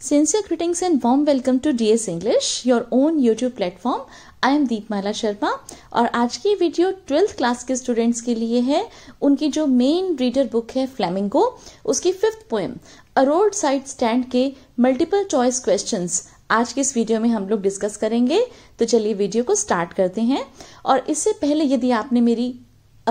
Sincere greetings and warm welcome to DS English, your own YouTube platform. I am Deepmala Sharma और आज की video twelfth class के students के लिए है उनकी जो मेन रीडर बुक है फ्लैमिंगो उसकी fifth poem a road side stand के मल्टीपल चॉइस क्वेश्चन आज के इस वीडियो में हम लोग डिस्कस करेंगे तो चलिए वीडियो को स्टार्ट करते हैं और इससे पहले यदि आपने मेरी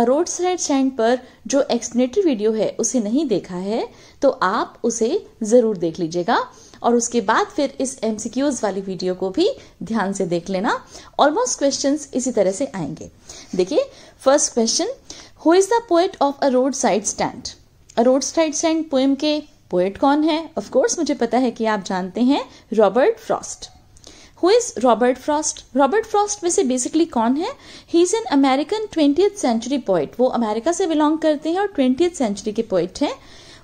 रोड साइड स्टैंड पर जो एक्सप्लेनेटरी वीडियो है उसे नहीं देखा है तो आप उसे ज़रूर देख लीजिएगा और उसके बाद फिर इस एमसीक्यूज वाली वीडियो को भी ध्यान से देख लेना ऑलमोस्ट क्वेश्चंस इसी तरह से आएंगे देखिए first question who is the poet of a road side stand a road side stand poem के पोएट कौन है ऑफकोर्स मुझे पता है कि आप जानते हैं Robert Frost who is Robert Frost Robert Frost वैसे बेसिकली कौन है he is an American twenty century poet वो अमेरिका से बिलोंग करते हैं और ट्वेंटी सेंचुरी के पोइट हैं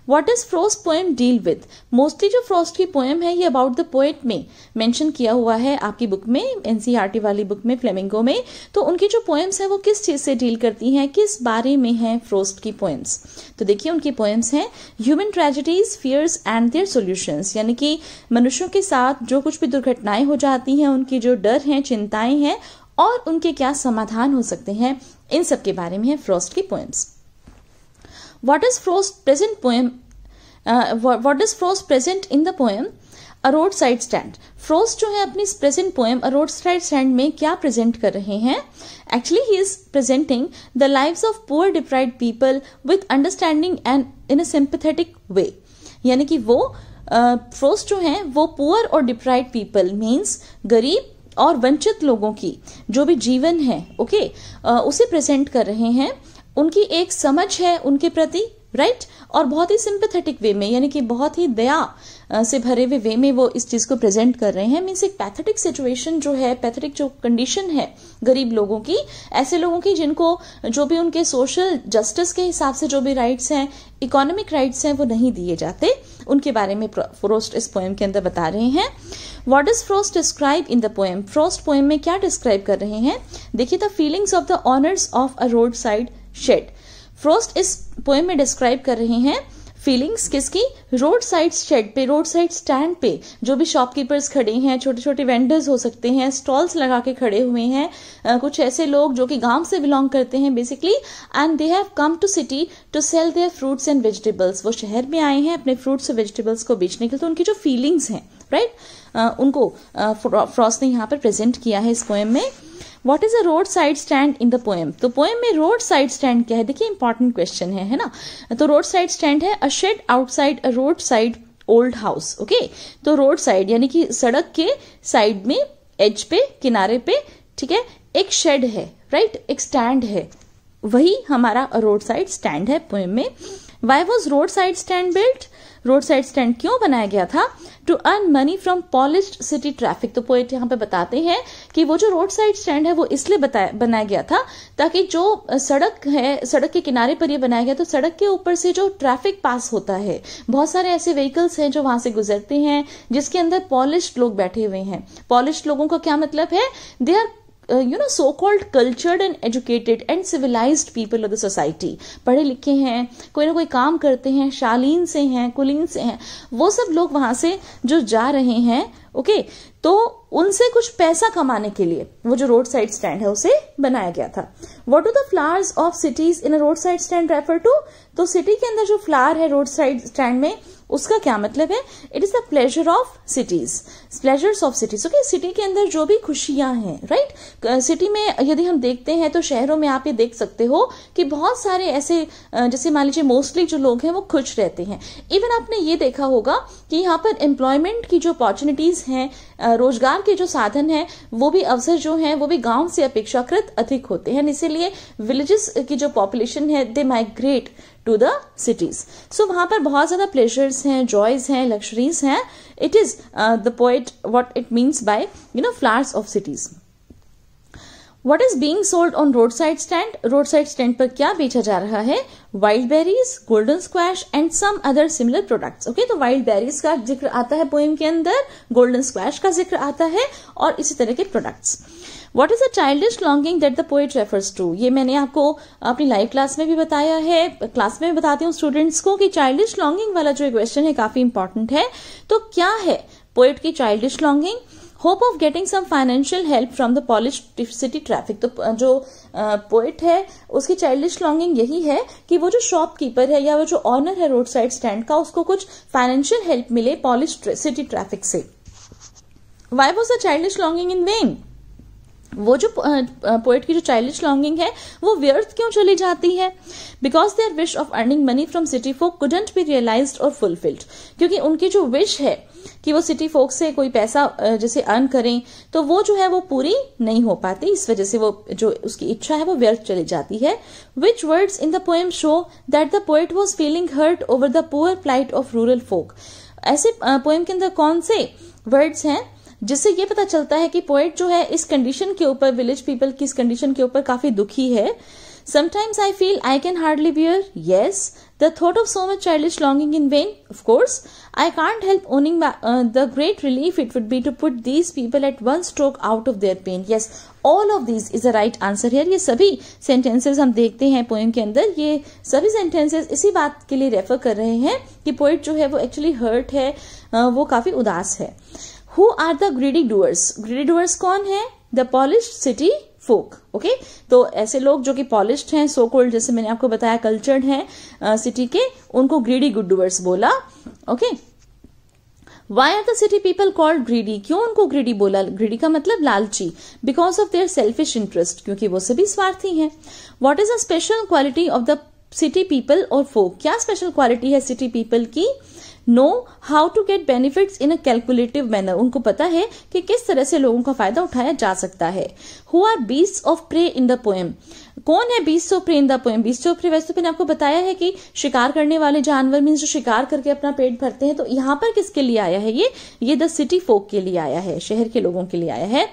what is Frost poem deal with mostly जो फ्रॉस्ट की पोएम है ये अबाउट द पोएट में मेंशन किया हुआ है आपकी बुक में एनसीईआरटी e वाली बुक में फ्लेमिंगो में तो उनकी जो पोएम्स है वो किस चीज़ से डील करती हैं किस बारे में है फ्रोस्ट की पोएम्स तो देखिए उनकी पोएम्स हैं human tragedies fears and their solutions यानी कि मनुष्यों के साथ जो कुछ भी दुर्घटनाएं हो जाती हैं उनकी जो डर हैं चिंताएं हैं और उनके क्या समाधान हो सकते हैं इन सब के बारे में है फ्रॉस्ट की poems What is Frost's present poem? Uh, what is Frost present in the poem? a roadside side stand jo जो है अपनी present poem roadside stand mein kya present kar present कर रहे हैं actually he is lives the poor of poor deprived people and understanding and in a sympathetic way wo कि वो frost uh, जो हैं वो पुअर और डिप्राइड पीपल मीन्स गरीब और वंचित लोगों की जो भी जीवन है ओके okay, uh, उसे प्रेजेंट कर रहे हैं उनकी एक समझ है उनके प्रति राइट right? और बहुत ही सिंपथेटिक वे में यानी कि बहुत ही दया से भरे हुए वे, में वो इस चीज को प्रेजेंट कर रहे हैं मीन्स एक पैथेटिक सिचुएशन जो है पैथेटिक जो कंडीशन है गरीब लोगों की ऐसे लोगों की जिनको जो भी उनके सोशल जस्टिस के हिसाब से जो भी राइट्स हैं इकोनॉमिक राइट्स हैं वो नहीं दिए जाते उनके बारे में फ्रोस्ट इस पोएम के अंदर बता रहे हैं what is Frost describe in the poem Frost poem में क्या डिस्क्राइब कर रहे हैं देखिए the feelings of the owners of a road side shed Frost इस पोएम में डिस्क्राइब कर रहे हैं फीलिंग्स किसकी रोड साइड शेड पे रोड साइड स्टैंड पे जो भी शॉपकीपर्स खड़े हैं छोटे छोटे वेंडर्स हो सकते हैं स्टॉल्स लगा के खड़े हुए हैं कुछ ऐसे लोग जो कि गांव से बिलोंग करते हैं basically and they have come to city to sell their fruits and vegetables वो शहर में आए हैं अपने फ्रूट्स और वेजिटेबल्स को बेचने के लिए तो उनकी जो फीलिंग्स हैं राइट right? उनको फ्रॉस ने यहाँ पर प्रेजेंट किया है इस पोएम में what is a road side stand in the poem तो पोएम में रोड साइड स्टैंड क्या है देखिए इंपॉर्टेंट क्वेश्चन है है ना तो रोड साइड स्टैंड है a shed outside a road side old house okay तो रोड साइड यानी कि सड़क के साइड में एज पे किनारे पे ठीक है एक शेड है राइट right? एक स्टैंड है वही हमारा रोड साइड स्टैंड है पोएम में why was road side stand built road side stand क्यों बनाया गया था to earn money from polished city traffic तो पोएट यहाँ पे बताते हैं कि वो जो रोड साइड स्टैंड है वो इसलिए बनाया गया था ताकि जो सड़क है सड़क के किनारे पर ये बनाया गया तो सड़क के ऊपर से जो ट्रैफिक पास होता है बहुत सारे ऐसे व्हीकल्स हैं जो वहां से गुजरते हैं जिसके अंदर पॉलिश लोग बैठे हुए हैं पॉलिश लोगों का क्या मतलब है they are you know so called cultured and educated and civilised people of the society पढ़े लिखे हैं कोई ना कोई काम करते हैं शालीन से हैं कुलीन से हैं वो सब लोग वहां से जो जा रहे हैं ओके okay, तो उनसे कुछ पैसा कमाने के लिए वो जो रोड साइड स्टैंड है उसे बनाया गया था what are the flowers of cities in road side stand refer to तो सिटी के अंदर जो फ्लावर है रोड साइड स्टैंड में उसका क्या मतलब है it is the pleasure of cities pleasures of cities okay city के अंदर जो भी खुशियां हैं राइट सिटी में यदि हम देखते हैं तो शहरों में आप ये देख सकते हो कि बहुत सारे ऐसे जैसे मान लीजिए मोस्टली जो लोग हैं वो खुश रहते हैं इवन आपने ये देखा होगा कि यहाँ पर एम्प्लॉयमेंट की जो अपॉर्चुनिटीज हैं रोजगार के जो साधन हैं वो भी अवसर जो हैं वो भी गांव से अपेक्षाकृत अधिक होते हैं इसीलिए विलेजेस की जो पॉपुलेशन है they migrate to the cities so वहां पर बहुत ज़्यादा प्लेजर्स हैं जॉयज हैं लक्जरीज हैं it is the poet what it means by you know flowers of cities what is being sold on road side stand road side stand पर क्या बेचा जा रहा है wild berries golden squash and some other similar products okay तो wild berries का जिक्र आता है पोइम के अंदर गोल्डन स्क्वैश का जिक्र आता है और इसी तरह के products what is a childish longing that the poet refers to ये मैंने आपको अपनी लाइव क्लास में भी बताया है क्लास में भी बताती हूँ स्टूडेंट्स को कि चाइल्डिश लॉन्गिंग वाला जो क्वेश्चन है काफी इंपॉर्टेंट है तो क्या है पोएट की childish longing hope of getting some financial help from the polished city traffic तो जो पोइट है उसकी चाइल्डिश लॉन्गिंग यही है कि वो जो शॉपकीपर है या वो जो ऑनर है रोड साइड स्टैंड का उसको कुछ फाइनेंशियल हेल्प मिले पॉलिश सिटी ट्रैफिक से why was a childish longing in vain वो जो पोएट की जो चाइल्डिश लॉन्गिंग है वो व्यर्थ क्यों चली जाती है because their wish of earning money from city folk couldn't be realised और फुलफिल्ड क्योंकि उनकी जो विश है कि वो सिटी फोक से कोई पैसा जैसे अर्न करें तो वो जो है वो पूरी नहीं हो पाती इस वजह से वो जो उसकी इच्छा है वो व्यर्थ चली जाती है which words in the poem show that the poet was feeling hurt over the poor plight of rural folk ऐसे पोएम के अंदर कौन से वर्ड्स हैं जिससे ये पता चलता है कि पोएट जो है इस कंडीशन के ऊपर विलेज पीपल की इस कंडीशन के ऊपर काफी दुखी है sometimes I feel I can hardly beer yes the thought of so much child is longing in when of course I can't help owning the great relief it would be to put these people at one stroke out of there pen yes all of these is a right answer here ये सभी sentences हम देखते हैं poem के अंदर ये सभी sentences इसी बात के लिए रेफर कर रहे हैं कि पोएट जो है वो एक्चुअली हर्ट है uh, वो काफी उदास है who are the greedy doers greedy doers कौन है the polished city folk okay तो ऐसे लोग जो कि पॉलिश हैं सो कोल्ड जैसे मैंने आपको बताया कल्चर्ड हैं सिटी के उनको ग्रीडी गुड डूअर्स बोला okay why are the city people called greedy क्यों उनको ग्रीडी बोला ग्रीडी का मतलब लालची because of their selfish interest क्योंकि वो सभी स्वार्थी हैं what is a special quality of the city people और फोक क्या स्पेशल क्वालिटी है सिटी पीपल की know how to get benefit in a calculative manner उनको पता है कि किस तरह से लोगों का फायदा उठाया जा सकता है who are beasts of prey in the poem कौन है beasts of prey in the poem beasts of prey वैसे तो मैंने आपको बताया है कि शिकार करने वाले जानवर मीन जो शिकार करके अपना पेट भरते हैं तो यहाँ पर किसके लिए आया है ये ये द सिटी फोक के लिए आया है शहर के लोगों के लिए आया है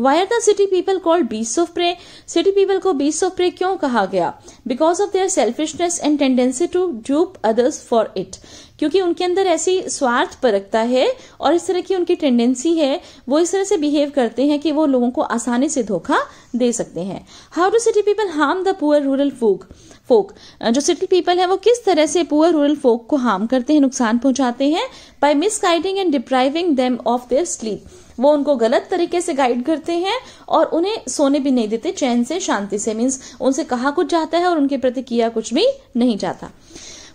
why are the city people called beasts of prey city people को बीस ऑफ प्रे क्यों कहा गया because of their selfishness and tendency to dupe others for it क्योंकि उनके अंदर ऐसी स्वार्थ परखता है और इस तरह की उनकी टेंडेंसी है वो इस तरह से बिहेव करते हैं कि वो लोगों को आसानी से धोखा दे सकते हैं how do city people harm the poor rural folk folk जो सिटी पीपल है वो किस तरह से पुअर रूरल फोक को हार्म करते हैं नुकसान पहुंचाते हैं by misguiding and depriving them of their sleep वो उनको गलत तरीके से गाइड करते हैं और उन्हें सोने भी नहीं देते चैन से शांति से मीन्स उनसे कहा कुछ जाता है और उनके प्रति किया कुछ भी नहीं जाता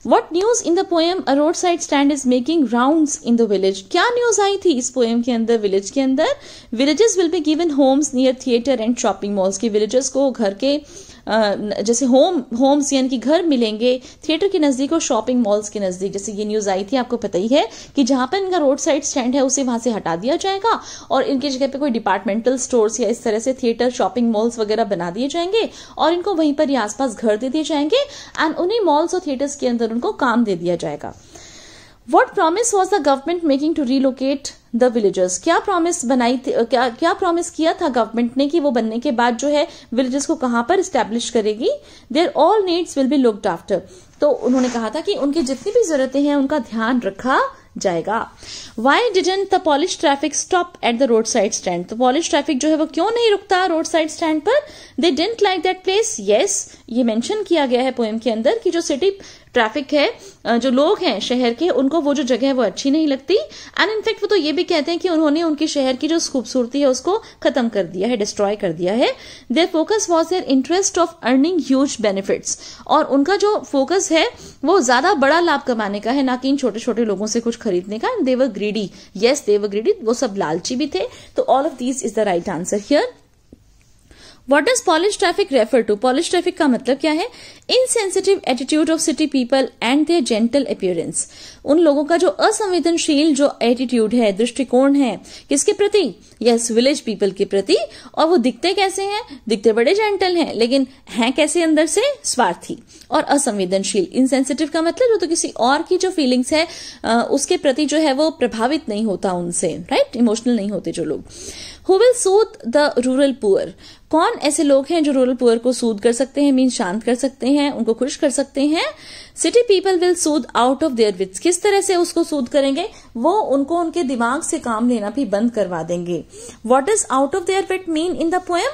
what news in the poem a road side stand is making round in the village क्या न्यूज आई थी इस पोएम के अंदर विलेज के अंदर villages will be given homes near theatre and shopping malls की विलेजेस को घर के जैसे होम होम्स यानी कि घर मिलेंगे थिएटर के नज़दीक और शॉपिंग मॉल्स के नज़दीक जैसे ये न्यूज़ आई थी आपको पता ही है कि जहाँ पर इनका रोड साइड स्टैंड है उसे वहाँ से हटा दिया जाएगा और इनकी जगह पर कोई डिपार्टमेंटल स्टोर्स या इस तरह से थिएटर शॉपिंग मॉल्स वगैरह बना दिए जाएंगे और इनको वहीं पर ही आसपास घर दे दिए जाएंगे एंड उन्हीं मॉल्स और थिएटर्स के अंदर उनको काम दे दिया जाएगा what promise was the government making to relocate the villagers क्या प्रोमिस बनाई थी क्या क्या प्रोमिस किया था गवर्नमेंट ने कि वो बनने के बाद जो है विलेजेस को कहां पर स्टेब्लिश करेगी their all needs will be looked after तो उन्होंने कहा था कि उनकी जितनी भी जरूरतें हैं उनका ध्यान रखा जाएगा why didn't the polished traffic stop at the road side stand तो पॉलिश ट्रैफिक जो है वो क्यों नहीं रुकता रोड साइड स्टैंड पर they didn't like that place yes ये मैंशन किया गया है पोएम के अंदर कि जो सिटी ट्रैफिक है जो लोग हैं शहर के उनको वो जो जगह है वो अच्छी नहीं लगती एंड इनफैक्ट वो तो ये भी कहते हैं कि उन्होंने उनके शहर की जो खूबसूरती है उसको खत्म कर दिया है डिस्ट्रॉय कर दिया है their focus was their interest of earning huge benefits और उनका जो फोकस है वो ज्यादा बड़ा लाभ कमाने का है ना कि इन छोटे छोटे लोगों से कुछ खरीदने का they were greedy yes they were greedy वो सब लालची भी थे तो all of these is the right answer here what does polished traffic refer to polished traffic का मतलब क्या है insensitive attitude of city people and their gentle appearance उन लोगों का जो असंवेदनशील जो एटीट्यूड है दृष्टिकोण है किसके प्रति यस विलेज पीपल के प्रति और वो दिखते कैसे हैं दिखते बड़े जेंटल हैं लेकिन हैं कैसे अंदर से स्वार्थी और असंवेदनशील इनसेंसिटिव का मतलब जो तो किसी और की जो फीलिंग्स है उसके प्रति जो है वो प्रभावित नहीं होता उनसे राइट इमोशनल नहीं होते जो लोग who will soothe the rural poor कौन ऐसे लोग हैं जो रूरल पुअर को सूद कर सकते हैं मीन शांत कर सकते हैं उनको खुश कर सकते हैं city people will soothe out of their wits किस तरह से उसको सूद करेंगे वो उनको उनके दिमाग से काम लेना भी बंद करवा देंगे what is out of their wit mean in the poem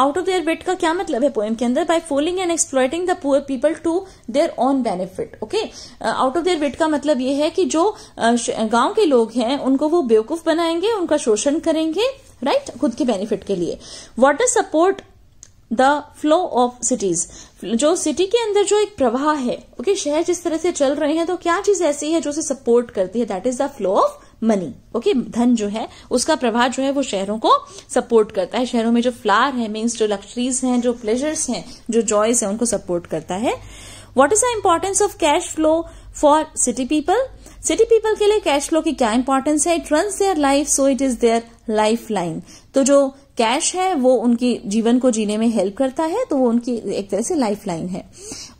out of their wit का क्या मतलब है पोएम के अंदर by fooling and exploiting the poor people to their own benefit okay out of their wit का मतलब ये है कि जो uh, गांव के लोग हैं उनको वो बेवकूफ बनाएंगे उनका शोषण करेंगे राइट right? खुद के बेनिफिट के लिए what is support the flow of cities जो सिटी के अंदर जो एक प्रवाह है ओके okay, शहर जिस तरह से चल रहे हैं तो क्या चीज ऐसी है जो उसे सपोर्ट करती है that is the flow of money okay धन जो है उसका प्रभाव जो है वो शहरों को सपोर्ट करता है शहरों में जो फ्लार है मीन्स जो लक्सरीज हैं जो प्लेजर्स हैं जो जॉयज है उनको सपोर्ट करता है what is the importance of cash flow for city people city people के लिए कैश फ्लो की क्या इंपॉर्टेंस है it run their life so it is their lifeline तो जो कैश है वो उनकी जीवन को जीने में हेल्प करता है तो वो उनकी एक तरह से लाइफ लाइन है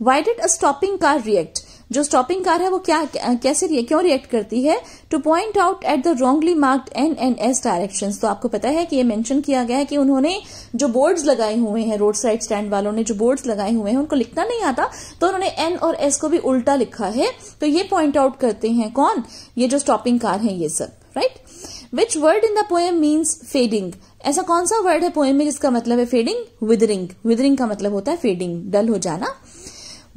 why did a stopping car react जो स्टॉपिंग कार है वो क्या कैसे क्यों रिएक्ट करती है to point out at the wrongly marked N and S direction तो आपको पता है कि ये मेंशन किया गया है कि उन्होंने जो बोर्ड्स लगाए हुए हैं रोड साइड स्टैंड वालों ने जो बोर्ड्स लगाए हुए हैं उनको लिखना नहीं आता तो उन्होंने एन और एस को भी उल्टा लिखा है तो ये पॉइंट आउट करते हैं कौन ये जो स्टॉपिंग कार है ये सब right which word in the poem means fading ऐसा कौन सा वर्ड है पोएम में जिसका मतलब है फेडिंग विदरिंग विदरिंग का मतलब होता है फेडिंग डल हो जाना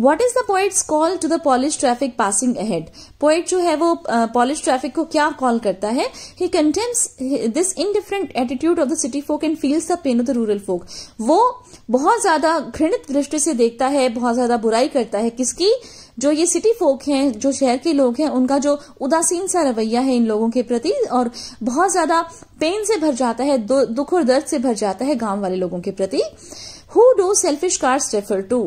what is the poet call to the polished traffic passing ahead poet जो है वो पॉलिश uh, ट्रैफिक को क्या कॉल करता है he contemns this indifferent attitude of the city folk and feels the pain of the rural folk वो बहुत ज्यादा घृणित दृष्टि से देखता है बहुत ज्यादा बुराई करता है किसकी जो ये सिटी फोक हैं जो शहर के लोग हैं उनका जो उदासीन सा रवैया है इन लोगों के प्रति और बहुत ज्यादा पेन से भर जाता है दुख और दर्द से भर जाता है गांव वाले लोगों के प्रति who do selfish cars refer to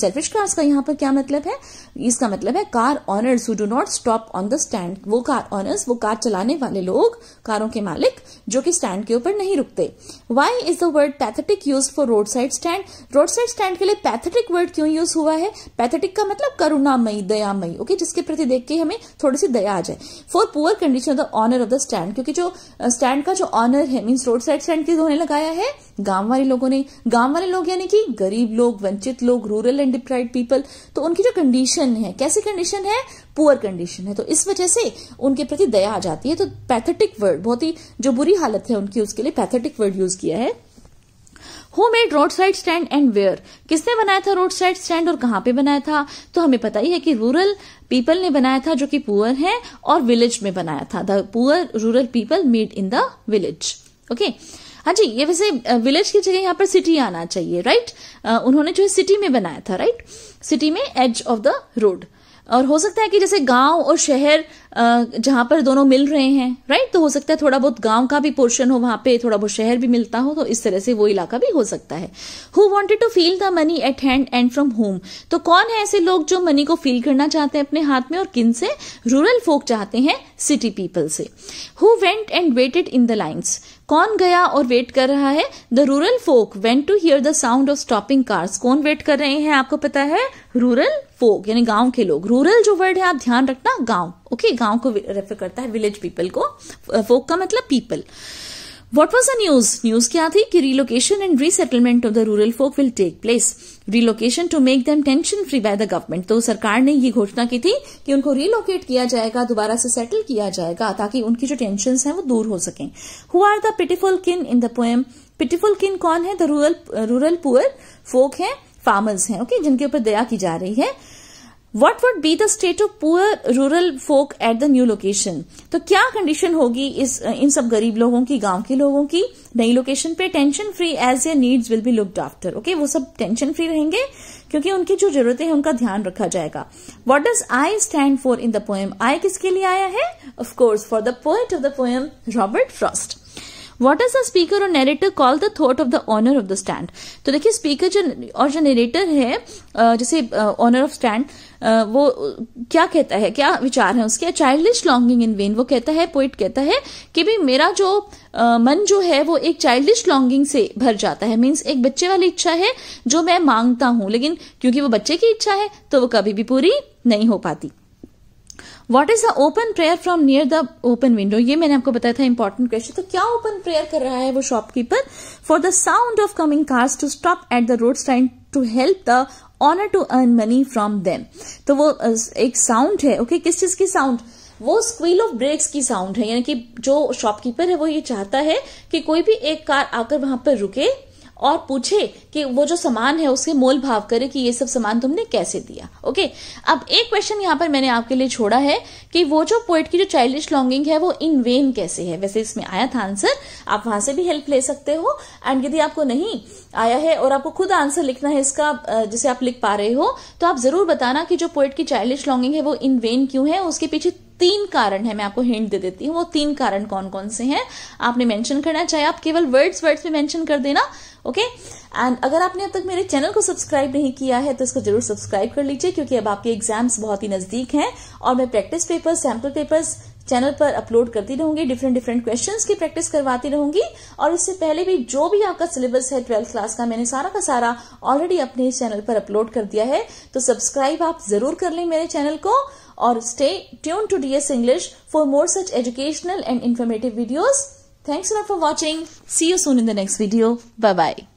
selfish cars का यहाँ पर क्या मतलब है इसका मतलब है car owners who do not stop on the stand वो कार ऑनर्स वो कार चलाने वाले लोग कारों के मालिक जो कि स्टैंड के ऊपर नहीं रुकते why is the word pathetic use for road side stand road side stand के लिए पैथेटिक वर्ड क्यों यूज हुआ है पैथेटिक का मतलब करुणामयी दयामयी ओके जिसके प्रति देख के हमें थोड़ी सी दया आ जाए for poor condition of the owner of the stand क्योंकि जो स्टैंड का जो ऑनर है मीन्स रोड साइड स्टैंड की धोने लगाया है गांव वाले लोगों ने गांव वाले लोग यानी कि गरीब लोग वंचित लोग रूरल एंड डिप्राइड पीपल तो उनकी जो कंडीशन कंडीशन है कैसी कंडीशन है पुअर कंडीशन है तो इस वजह से उनके प्रति दया आ जाती है तो पैथेटिक वर्ड बहुत ही जो बुरी हालत है उनकी उसके लिए पैथेटिक वर्ड यूज किया है who made road side stand and where किसने बनाया था रोड साइड स्टैंड और कहां पे बनाया था तो हमें पता ही है कि रूरल पीपल ने बनाया था जो कि पुअर है और विलेज में बनाया था the poor rural people made in the village okay okay? हाँ जी ये वैसे विलेज की जगह यहाँ पर सिटी आना चाहिए राइट उन्होंने जो है सिटी में बनाया था राइट सिटी में एज ऑफ द रोड और हो सकता है कि जैसे गांव और शहर जहां पर दोनों मिल रहे हैं राइट तो हो सकता है थोड़ा बहुत गांव का भी पोर्शन हो वहां पे थोड़ा बहुत शहर भी मिलता हो तो इस तरह से वो इलाका भी हो सकता है who wanted to feel the money at hand and from home तो कौन है ऐसे लोग जो मनी को फील करना चाहते हैं अपने हाथ में और किन से रूरल फोक चाहते हैं सिटी पीपल से who went and waited in the lines कौन गया और वेट कर रहा है the rural folk went to hear the sound of stopping cars कौन वेट कर रहे हैं आपको पता है रूरल फोक यानी गांव के लोग रूरल जो वर्ड है आप ध्यान रखना गांव ओके okay, गांव को रेफर करता है विलेज पीपल को फोक का मतलब people what was the news news क्या थी कि relocation and resettlement of the rural folk will take place relocation to make them tension free by the government तो सरकार ने ये घोषणा की थी कि उनको रिलोकेट किया जाएगा दोबारा से सेटल किया जाएगा ताकि उनकी जो टेंशन है वो दूर हो सके हु आर द पिटिफुल किन इन द पोएम पिटिफुल किन कौन है the rural rural poor folk है फार्मर्स हैं ओके okay? जिनके ऊपर दया की जा रही है what would be the state of poor rural folk at the new location तो क्या कंडीशन होगी इस इन सब गरीब लोगों की गांव के लोगों की नई लोकेशन पे tension free as a needs will be looked after okay वो सब टेंशन फ्री रहेंगे क्योंकि उनकी जो जरूरतें हैं उनका ध्यान रखा जाएगा what does I stand for in the poem I किसके लिए आया है of course for the poet of the poem Robert Frost what is the speaker और narrator call the thought of the owner of the stand तो देखिये speaker जो और जो नेरेटर है जैसे ऑनर ऑफ स्टैंड वो क्या कहता है क्या विचार है उसके चाइल्डिश लॉन्गिंग इन वेन वो कहता है पोइट कहता है कि भाई मेरा जो आ, मन जो है वो एक चाइल्डिश लॉन्गिंग से भर जाता है मीन्स एक बच्चे वाली इच्छा है जो मैं मांगता हूं लेकिन क्योंकि वो बच्चे की इच्छा है तो वो कभी भी पूरी नहीं हो पाती what is the open prayer from near the open window ये मैंने आपको बताया था इंपॉर्टेंट क्वेश्चन तो क्या ओपन प्रेयर कर रहा है वो shopkeeper for the sound of coming cars to stop at the road stand to help the owner to earn money from them तो वो एक साउंड है ओके किस चीज की साउंड वो स्क्वील ऑफ ब्रेक्स की साउंड है यानी कि जो शॉपकीपर है वो ये चाहता है कि कोई भी एक कार आकर वहां पर रुके और पूछे कि वो जो सामान है उसके मोल भाव करे कि ये सब सामान तुमने कैसे दिया ओके अब एक क्वेश्चन यहाँ पर मैंने आपके लिए छोड़ा है कि वो जो पोइट की जो चाइल्डिश लॉन्गिंग है वो इन वेन कैसे है वैसे इसमें आया था आंसर आप वहां से भी हेल्प ले सकते हो एंड यदि आपको नहीं आया है और आपको खुद आंसर लिखना है इसका जिसे आप लिख पा रहे हो तो आप जरूर बताना कि जो पोइट की चाइल्डिश लॉन्गिंग है वो इन वेन क्यों है उसके पीछे तीन कारण है मैं आपको हिंट दे देती हूँ वो तीन कारण कौन कौन से हैं आपने मेंशन करना चाहे आप केवल वर्ड्स वर्ड्स में मेंशन कर देना ओके एंड अगर आपने अब तक मेरे चैनल को सब्सक्राइब नहीं किया है तो इसको जरूर सब्सक्राइब कर लीजिए क्योंकि अब आपके एग्जाम्स बहुत ही नजदीक हैं और मैं practice papers sample papers channel पर अपलोड करती रहूंगी डिफरेंट डिफरेंट क्वेश्चंस की प्रैक्टिस करवाती रहूंगी और इससे पहले भी जो भी आपका सिलेबस है ट्वेल्थ क्लास का मैंने सारा का सारा ऑलरेडी अपने चैनल पर अपलोड कर दिया है तो सब्सक्राइब आप जरूर कर लें मेरे चैनल को or stay tuned to DS English for more such educational and informative videos. Thanks a lot for watching. See you soon in the next video. Bye-bye.